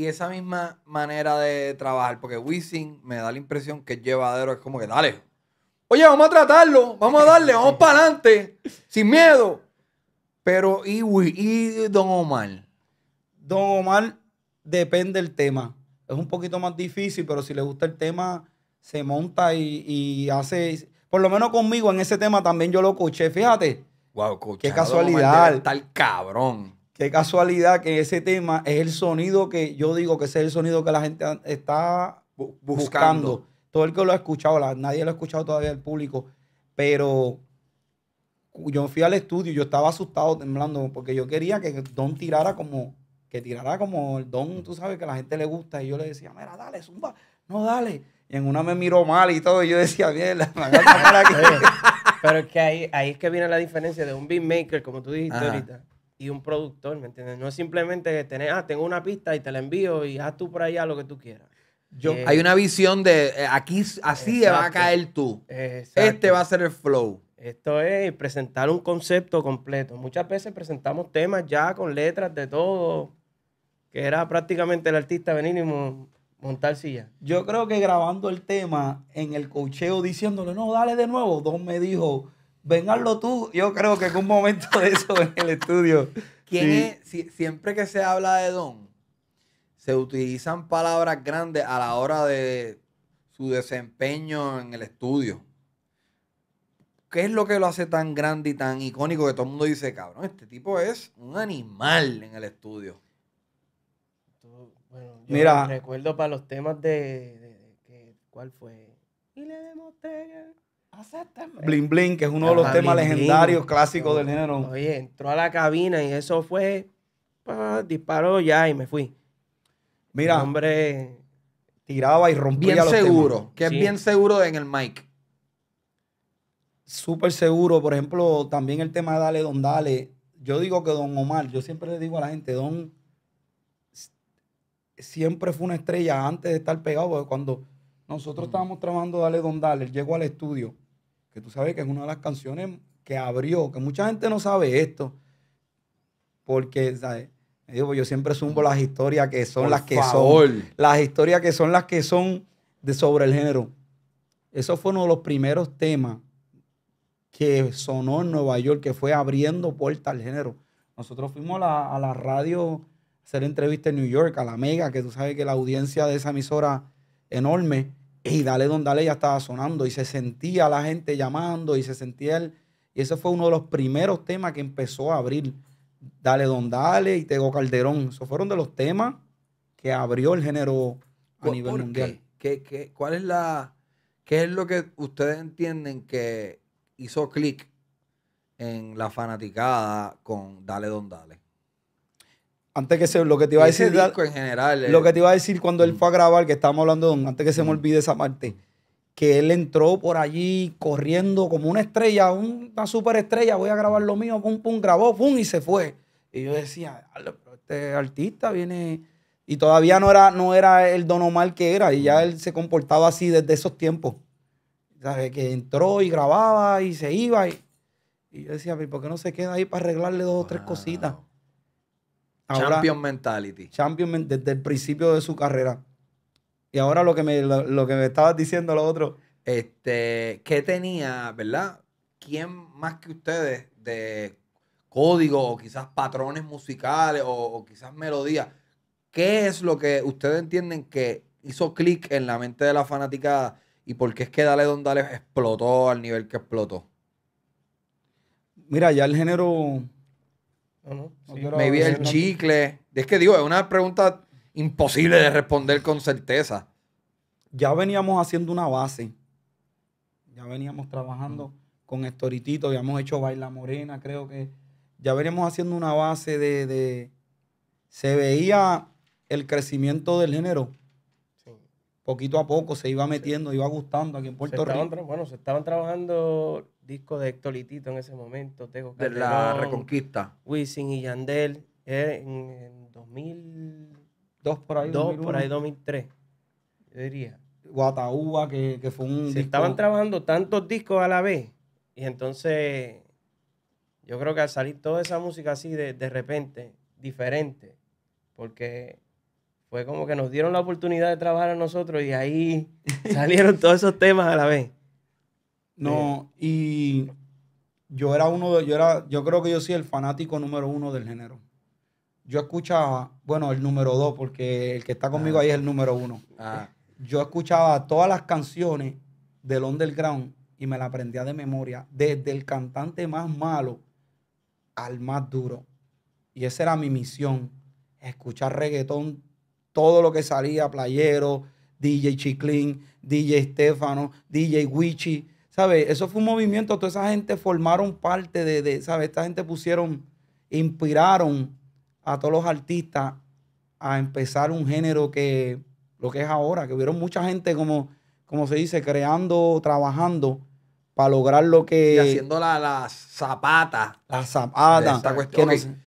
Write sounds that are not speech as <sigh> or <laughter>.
y esa misma manera de trabajar, porque Wisin me da la impresión que el llevadero, es como que dale. Oye, vamos a tratarlo, vamos a darle, vamos <laughs> para adelante, sin miedo. Pero, y, y Don Omar. Don Omar depende del tema. Es un poquito más difícil, pero si le gusta el tema, se monta y, y hace. Por lo menos conmigo en ese tema también yo lo escuché, Fíjate. Wow, Qué casualidad. Tal cabrón. De casualidad que ese tema es el sonido que yo digo que es el sonido que la gente está buscando. Todo el que lo ha escuchado, nadie lo ha escuchado todavía el público, pero yo fui al estudio, yo estaba asustado, temblando, porque yo quería que Don tirara como, que tirara como el Don, tú sabes, que a la gente le gusta. Y yo le decía, mira, dale, zumba, no, dale. Y en una me miró mal y todo, y yo decía, bien, Pero es que ahí, es que viene la diferencia de un beatmaker, como tú dijiste ahorita y un productor, ¿me entiendes? No es simplemente tener, ah, tengo una pista y te la envío y haz tú por allá lo que tú quieras. Yo, eh, hay una visión de eh, aquí así va a caer tú. Este va a ser el flow. Esto es presentar un concepto completo. Muchas veces presentamos temas ya con letras de todo, que era prácticamente el artista venir y montar Yo creo que grabando el tema en el cocheo diciéndole, no, dale de nuevo, Don me dijo, Venganlo tú. Yo creo que en un momento de eso en el estudio. siempre que se habla de don, se utilizan palabras grandes a la hora de su desempeño en el estudio. ¿Qué es lo que lo hace tan grande y tan icónico que todo el mundo dice, cabrón, este tipo es un animal en el estudio? bueno, yo Mira, recuerdo para los temas de, ¿cuál fue? Y le Blin Blin, que es uno de los temas legendarios clásicos del género. Oye, entró a la cabina y eso fue. disparó ya y me fui. Mira. El hombre. Tiraba y rompía bien seguro. Que es bien seguro en el mic. Súper seguro. Por ejemplo, también el tema de Dale, Don Dale. Yo digo que Don Omar, yo siempre le digo a la gente, Don siempre fue una estrella antes de estar pegado, porque cuando nosotros mm. estábamos trabajando Dale Don Dale, él llegó al estudio que tú sabes que es una de las canciones que abrió, que mucha gente no sabe esto, porque, Digo, pues yo siempre sumo las historias que son las que son. Las historias que son las que son de sobre el género. Eso fue uno de los primeros temas que sonó en Nueva York, que fue abriendo puertas al género. Nosotros fuimos a la, a la radio a hacer entrevista en New York, a la Mega, que tú sabes que la audiencia de esa emisora enorme y Dale Don Dale ya estaba sonando y se sentía la gente llamando y se sentía él. Y ese fue uno de los primeros temas que empezó a abrir Dale Don Dale y Tego Calderón. eso fueron de los temas que abrió el género a nivel mundial. cuál es la, ¿Qué es lo que ustedes entienden que hizo clic en la fanaticada con Dale Don Dale? antes que se, lo que te iba a decir, eh. lo que te iba a decir cuando él mm. fue a grabar, que estamos hablando, de, antes que se me mm. olvide esa parte, que él entró por allí corriendo como una estrella, una superestrella, voy a grabar lo mío, pum, pum, grabó, pum, y se fue. Y yo decía, este artista viene, y todavía no era, no era el Don Omar que era, y ya mm. él se comportaba así desde esos tiempos. Que entró y grababa y se iba. Y, yo decía, ¿por qué no se queda ahí para arreglarle dos o tres cositas? champion mentality. Champion desde el principio de su carrera. Y ahora lo que me, lo, que me estabas diciendo lo otro. Este, ¿qué tenía, verdad? ¿Quién más que ustedes de código o quizás patrones musicales o, quizás melodía? ¿Qué es lo que ustedes entienden que hizo clic en la mente de la fanaticada y por qué es que Dale Don Dale explotó al nivel que explotó? Mira, ya el género no, no. el chicle. Es que digo, es una pregunta imposible de responder con certeza. Ya veníamos haciendo una base. Ya veníamos trabajando con Estoritito, habíamos hecho Baila Morena, creo que. Ya veníamos haciendo una base de. Se veía el crecimiento del género poquito a poco se iba metiendo, iba gustando aquí en Puerto Rico. Bueno, se estaban trabajando disco de Héctor en ese momento, tengo De la Reconquista. Wisin y Yandel, eh, en, 2002 por ahí. por ahí 2003, yo diría. Guataúa que, fue un... Se estaban trabajando tantos discos a la vez. Y entonces, yo creo que al salir toda esa música así de repente, diferente, porque fue como que nos dieron la oportunidad de trabajar a nosotros y ahí <laughs> salieron todos esos temas a la vez. No, eh, y yo era uno de, yo era, yo creo que yo soy el fanático número uno del género. Yo escuchaba, bueno, el número dos, porque el que está ah. conmigo ahí es el número uno. Ah. Yo escuchaba todas las canciones del Ground y me la aprendía de memoria, desde el cantante más malo al más duro. Y esa era mi misión, escuchar reggaetón, todo lo que salía, playero, DJ Chiclin, DJ Stefano, DJ Wichi. ¿sabes? Eso fue un movimiento, toda esa gente formaron parte de, de ¿sabes? Esta gente pusieron, inspiraron a todos los artistas a empezar un género que lo que es ahora, que hubieron mucha gente como, como se dice, creando, trabajando para lograr lo que... Y haciendo las zapatas. Las zapatas. Esta cuestión.